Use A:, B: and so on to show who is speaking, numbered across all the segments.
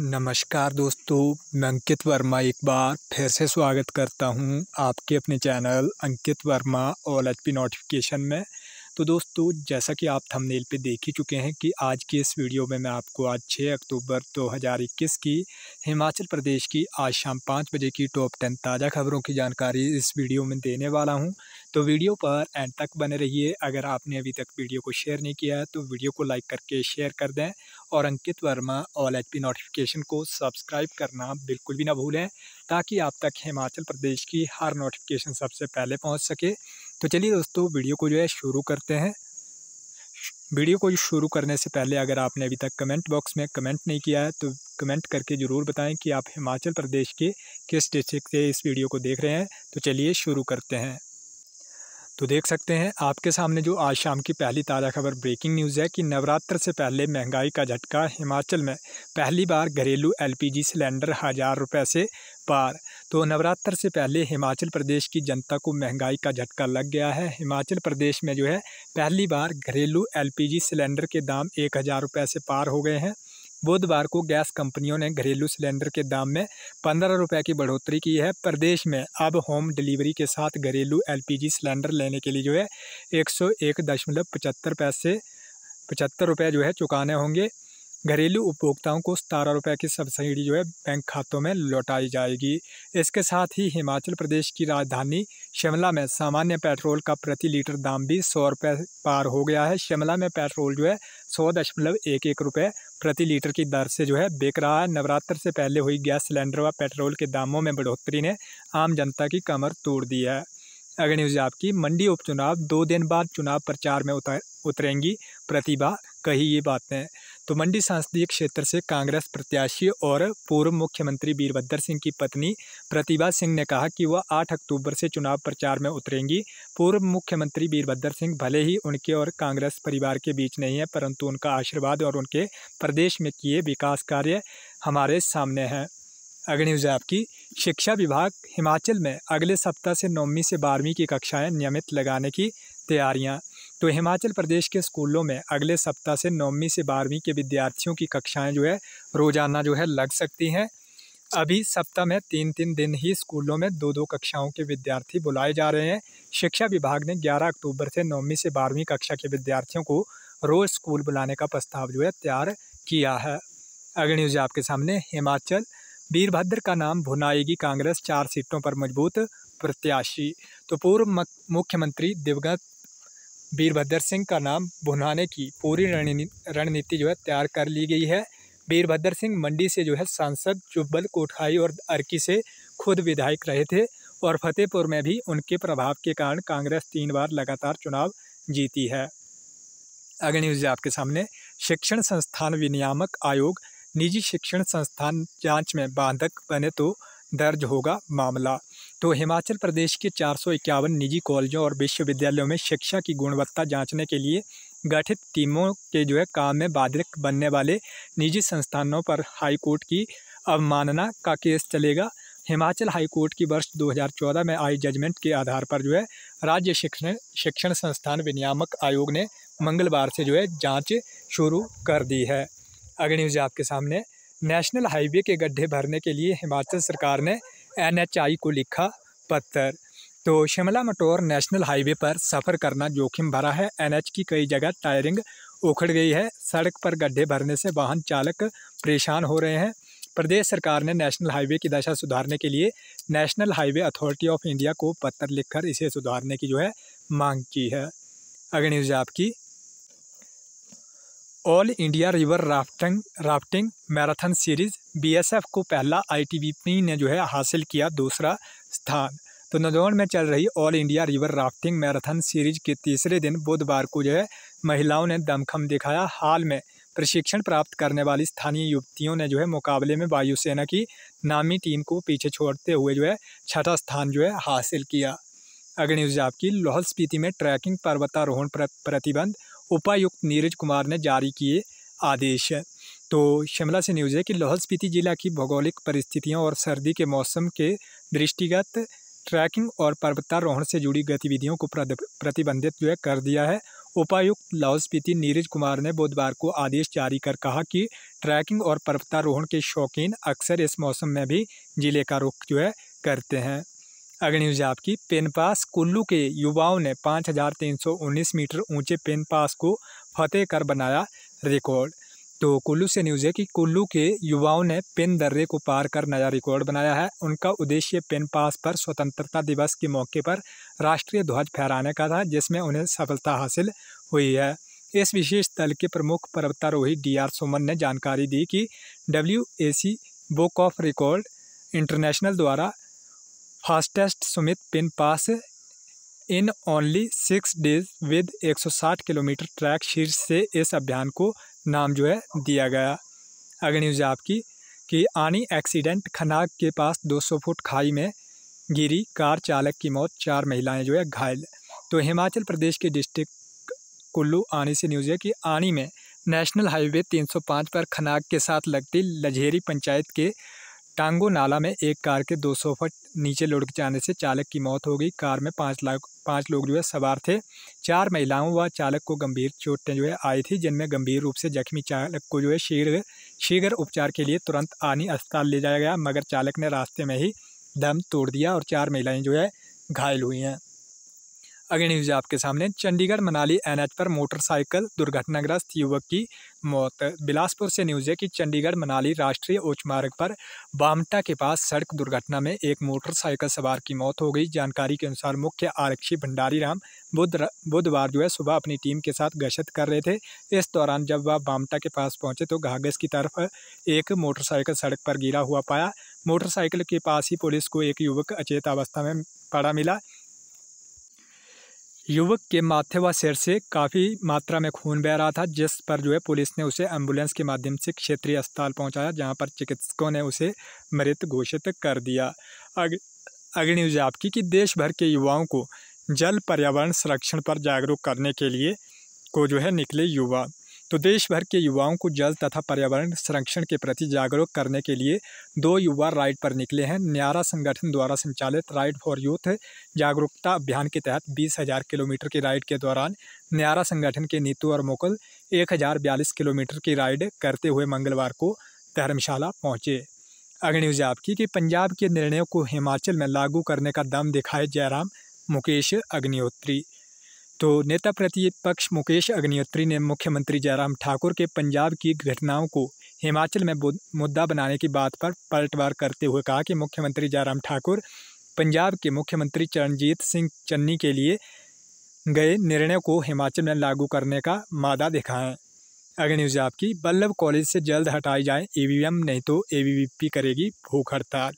A: नमस्कार दोस्तों मैं अंकित वर्मा एक बार फिर से स्वागत करता हूं आपके अपने channel Ankit Verma all H P notification में तो दोस्तों जैसा कि आप थंबनेल पे देख ही चुके हैं कि आज की इस वीडियो में मैं आपको आज 6 अक्टूबर 2021 की हिमाचल प्रदेश की आज शाम पाँच बजे की टॉप टेन ताज़ा खबरों की जानकारी इस वीडियो में देने वाला हूं तो वीडियो पर एंड तक बने रहिए अगर आपने अभी तक वीडियो को शेयर नहीं किया है तो वीडियो को लाइक करके शेयर कर दें और Ankit Verma all H notification को सब्सक्राइब करना बिल्कुल भी ना भूलें ताकि आप तक हिमाचल प्रदेश की हर नोटिफिकेशन सबसे पहले पहुंच सके तो चलिए दोस्तों वीडियो को जो है शुरू करते हैं वीडियो को शुरू करने से पहले अगर आपने अभी तक कमेंट बॉक्स में कमेंट नहीं किया है तो कमेंट करके ज़रूर बताएँ कि आप हिमाचल प्रदेश के किस डिस्ट्रिक्ट से इस वीडियो को देख रहे हैं तो चलिए शुरू करते हैं तो देख सकते हैं आपके सामने जो आज शाम की पहली ताज़ा खबर ब्रेकिंग न्यूज़ है कि नवरात्र से पहले महंगाई का झटका हिमाचल में पहली बार घरेलू एलपीजी सिलेंडर हज़ार रुपये से पार तो नवरात्र से पहले हिमाचल प्रदेश की जनता को महंगाई का झटका लग गया है हिमाचल प्रदेश में जो है पहली बार घरेलू एलपीजी सिलेंडर के दाम एक हज़ार रुपये से पार हो गए हैं बुधवार को गैस कंपनियों ने घरेलू सिलेंडर के दाम में पंद्रह रुपये की बढ़ोतरी की है प्रदेश में अब होम डिलीवरी के साथ घरेलू एलपीजी सिलेंडर लेने के लिए जो है एक सौ एक दशमलव पचहत्तर पैसे पचहत्तर रुपये जो है चुकाने होंगे घरेलू उपभोक्ताओं को सतारह रुपये की सब्सिडी जो है बैंक खातों में लौटाई जाएगी इसके साथ ही हिमाचल प्रदेश की राजधानी शिमला में सामान्य पेट्रोल का प्रति लीटर दाम भी सौ रुपये पार हो गया है शिमला में पेट्रोल जो है सौ दशमलव एक एक रुपये प्रति लीटर की दर से जो है बिक रहा है नवरात्र से पहले हुई गैस सिलेंडर व पेट्रोल के दामों में बढ़ोतरी ने आम जनता की कमर तोड़ दी है अगर न्यूज आपकी मंडी उपचुनाव दो दिन बाद चुनाव प्रचार में उतर उतरेंगी प्रतिभा कही ये बातें तो मंडी संसदीय क्षेत्र से कांग्रेस प्रत्याशी और पूर्व मुख्यमंत्री वीरभद्र सिंह की पत्नी प्रतिभा सिंह ने कहा कि वह 8 अक्टूबर से चुनाव प्रचार में उतरेंगी पूर्व मुख्यमंत्री वीरभद्र सिंह भले ही उनके और कांग्रेस परिवार के बीच नहीं है परंतु उनका आशीर्वाद और उनके प्रदेश में किए विकास कार्य हमारे सामने हैं अग्निज न्यूज़ आपकी शिक्षा विभाग हिमाचल में अगले सप्ताह से नौवीं से बारहवीं की कक्षाएं नियमित लगाने की तैयारियां तो हिमाचल प्रदेश के स्कूलों में अगले सप्ताह से नौवीं से बारहवीं के विद्यार्थियों की कक्षाएं जो है रोज़ाना जो है लग सकती हैं अभी सप्ताह में तीन तीन दिन ही स्कूलों में दो दो कक्षाओं के विद्यार्थी बुलाए जा रहे हैं शिक्षा विभाग ने 11 अक्टूबर से नौवीं से बारहवीं कक्षा के विद्यार्थियों को रोज़ स्कूल बुलाने का प्रस्ताव जो है तैयार किया है अगली न्यूज आपके सामने हिमाचल वीरभद्र का नाम भुनाएगी कांग्रेस चार सीटों पर मजबूत प्रत्याशी तो पूर्व मुख्यमंत्री दिवंगत वीरभद्र सिंह का नाम भुनाने की पूरी रणनीति जो है तैयार कर ली गई है वीरभद्र सिंह मंडी से जो है सांसद जुब्बल कोठाई और अर्की से खुद विधायक रहे थे और फतेहपुर में भी उनके प्रभाव के कारण कांग्रेस तीन बार लगातार चुनाव जीती है अगले न्यूज आपके सामने शिक्षण संस्थान विनियामक आयोग निजी शिक्षण संस्थान जांच में बाधक बने तो दर्ज होगा मामला तो हिमाचल प्रदेश के चार निजी कॉलेजों और विश्वविद्यालयों में शिक्षा की गुणवत्ता जांचने के लिए गठित टीमों के जो है काम में बाधित बनने वाले निजी संस्थानों पर हाईकोर्ट की अवमानना का केस चलेगा हिमाचल हाईकोर्ट की वर्ष 2014 में आई जजमेंट के आधार पर जो है राज्य शिक्षण शिक्षण संस्थान विनियामक आयोग ने मंगलवार से जो है जांच शुरू कर दी है अगली न्यूज़ आपके सामने नेशनल हाईवे के गड्ढे भरने के लिए हिमाचल सरकार ने एनएचआई को लिखा पत्थर तो शिमला मटोर नेशनल हाईवे पर सफ़र करना जोखिम भरा है एनएच की कई जगह टायरिंग उखड़ गई है सड़क पर गड्ढे भरने से वाहन चालक परेशान हो रहे हैं प्रदेश सरकार ने नेशनल हाईवे की दशा सुधारने के लिए national highway authority of India को पत्र लिखकर इसे सुधारने की जो है मांग की है अगर न्यूज़ आपकी all India river rafting rafting marathon series BSF को पहला आईटीबीपी ने जो है हासिल किया दूसरा स्थान तो नदौन में चल रही all India river rafting marathon series के तीसरे दिन बुधवार को जो है महिलाओं ने दमखम दिखाया हाल में प्रशिक्षण प्राप्त करने वाली स्थानीय युवतियों ने जो है मुकाबले में वायुसेना की नामी टीम को पीछे छोड़ते हुए जो है छठा स्थान जो है हासिल किया अग्निज न्यूज आपकी लाहौल स्पीति में ट्रैकिंग पर्वतारोहण प्रतिबंध उपायुक्त नीरज कुमार ने जारी किए आदेश तो शिमला से न्यूज़ है कि लाहौल स्पीति जिला की भौगोलिक परिस्थितियों और सर्दी के मौसम के दृष्टिगत ट्रैकिंग और पर्वतारोहण से जुड़ी गतिविधियों को प्रतिबंधित जो है कर दिया है उपायुक्त लाहौल स्पीति नीरज कुमार ने बुधवार को आदेश जारी कर कहा कि ट्रैकिंग और पर्वतारोहण के शौकीन अक्सर इस मौसम में भी जिले का रुख जो है करते हैं अगली न्यूज आपकी पेन पास कुल्लू के युवाओं ने 5,319 मीटर ऊंचे पेन पास को फतेह कर बनाया रिकॉर्ड तो कुल्लू से न्यूज़ है कि कुल्लू के युवाओं ने पेन दर्रे को पार कर नया रिकॉर्ड बनाया है उनका उद्देश्य पेन पास पर स्वतंत्रता दिवस के मौके पर राष्ट्रीय ध्वज फहराने का था जिसमें उन्हें सफलता हासिल हुई है इस विशेष दल के प्रमुख पर्वतारोही डी आर सुमन ने जानकारी दी कि W book of record international द्वारा fastest summit Pin pass in only six days with 160 kilometre track शीर्ष से इस अभियान को नाम जो है दिया गया अगर न्यूज आपकी कि आनी एक्सीडेंट खनाग के पास 200 फुट खाई में गिरी कार चालक की मौत चार महिलाएं जो है घायल तो हिमाचल प्रदेश के डिस्ट्रिक्ट कुल्लू आनी से न्यूज़ है कि आनी में नेशनल हाईवे 305 पर खनाग के साथ लगती लझेरी पंचायत के टांगो नाला में एक कार के सौ फट नीचे लुढ़क जाने से चालक की मौत हो गई कार में पाँच लाख पाँच लोग जो है सवार थे चार महिलाओं व चालक को गंभीर चोटें जो है आई थी जिनमें गंभीर रूप से जख्मी चालक को जो है शीघ्र शीघ्र उपचार के लिए तुरंत आनी अस्पताल ले जाया गया मगर चालक ने रास्ते में ही दम तोड़ दिया और चार महिलाएँ जो है घायल हुई हैं अगली न्यूज आपके सामने चंडीगढ़ मनाली एनएच पर मोटरसाइकिल दुर्घटनाग्रस्त युवक की मौत बिलासपुर से न्यूज है कि चंडीगढ़ मनाली राष्ट्रीय उच्च मार्ग पर बामटा के पास सड़क दुर्घटना में एक मोटरसाइकिल सवार की मौत हो गई जानकारी के अनुसार मुख्य आरक्षी भंडारी राम बुध बुधवार जो है सुबह अपनी टीम के साथ गश्त कर रहे थे इस दौरान जब वह बामटा के पास पहुंचे तो घागस की तरफ एक मोटरसाइकिल सड़क पर गिरा हुआ पाया मोटरसाइकिल के पास ही पुलिस को एक युवक अचेत अवस्था में पड़ा मिला युवक के माथे व सिर से काफ़ी मात्रा में खून बह रहा था जिस पर जो है पुलिस ने उसे एम्बुलेंस के माध्यम से क्षेत्रीय अस्पताल पहुंचाया जहां पर चिकित्सकों ने उसे मृत घोषित कर दिया अग अगली न्यूज आपकी कि देश भर के युवाओं को जल पर्यावरण संरक्षण पर जागरूक करने के लिए को जो है निकले युवा तो देश भर के युवाओं को जल तथा पर्यावरण संरक्षण के प्रति जागरूक करने के लिए दो युवा राइड पर निकले हैं न्यारा संगठन द्वारा संचालित राइड फॉर यूथ जागरूकता अभियान के तहत बीस हजार किलोमीटर की राइड के दौरान न्यारा संगठन के नीतू और मोकल एक हजार बयालीस किलोमीटर की राइड करते हुए मंगलवार को धर्मशाला पहुंचे अगली न्यूज आपकी कि पंजाब के निर्णयों को हिमाचल में लागू करने का दम दिखाए जयराम मुकेश अग्निहोत्री तो नेता प्रतिपक्ष मुकेश अग्निहोत्री ने मुख्यमंत्री जयराम ठाकुर के पंजाब की घटनाओं को हिमाचल में मुद्दा बनाने की बात पर पलटवार करते हुए कहा कि मुख्यमंत्री जयराम ठाकुर पंजाब के मुख्यमंत्री चरणजीत सिंह चन्नी के लिए गए निर्णय को हिमाचल में लागू करने का मादा दिखाएं अगर न्यूज़ आपकी बल्लभ कॉलेज से जल्द हटाई जाए ईवीएम e नहीं तो एवीवीपी करेगी भूख हड़ताल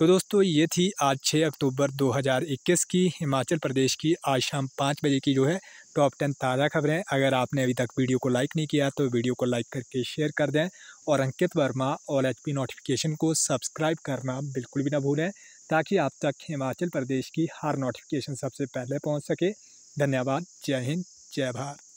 A: तो दोस्तों ये थी आज 6 अक्टूबर 2021 की हिमाचल प्रदेश की आज शाम पाँच बजे की जो है टॉप टेन ताज़ा खबरें अगर आपने अभी तक वीडियो को लाइक नहीं किया तो वीडियो को लाइक करके शेयर कर दें और अंकित वर्मा और एचपी नोटिफिकेशन को सब्सक्राइब करना बिल्कुल भी ना भूलें ताकि आप तक हिमाचल प्रदेश की हर नोटिफिकेशन सबसे पहले पहुँच सके धन्यवाद जय हिंद जय भारत